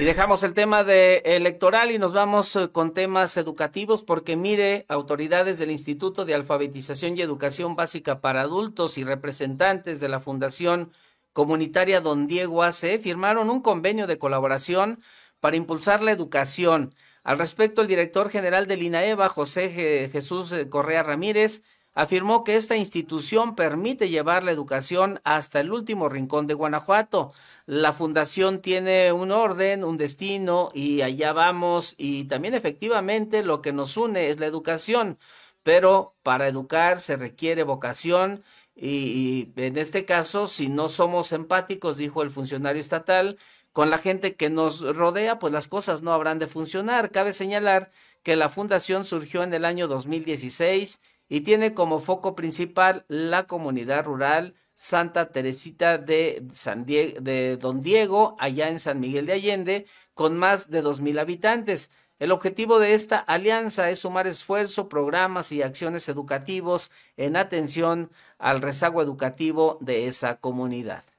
Y dejamos el tema de electoral y nos vamos eh, con temas educativos porque mire, autoridades del Instituto de Alfabetización y Educación Básica para Adultos y representantes de la Fundación Comunitaria Don Diego AC firmaron un convenio de colaboración para impulsar la educación. Al respecto, el director general del INAEVA, José Jesús eh, Correa Ramírez, afirmó que esta institución permite llevar la educación hasta el último rincón de Guanajuato. La fundación tiene un orden, un destino y allá vamos y también efectivamente lo que nos une es la educación, pero para educar se requiere vocación y, en este caso si no somos empáticos, dijo el funcionario estatal, con la gente que nos rodea, pues las cosas no habrán de funcionar. Cabe señalar que la fundación surgió en el año 2016 y tiene como foco principal la comunidad rural Santa Teresita de, San de Don Diego, allá en San Miguel de Allende, con más de 2.000 habitantes. El objetivo de esta alianza es sumar esfuerzo, programas y acciones educativos en atención al rezago educativo de esa comunidad.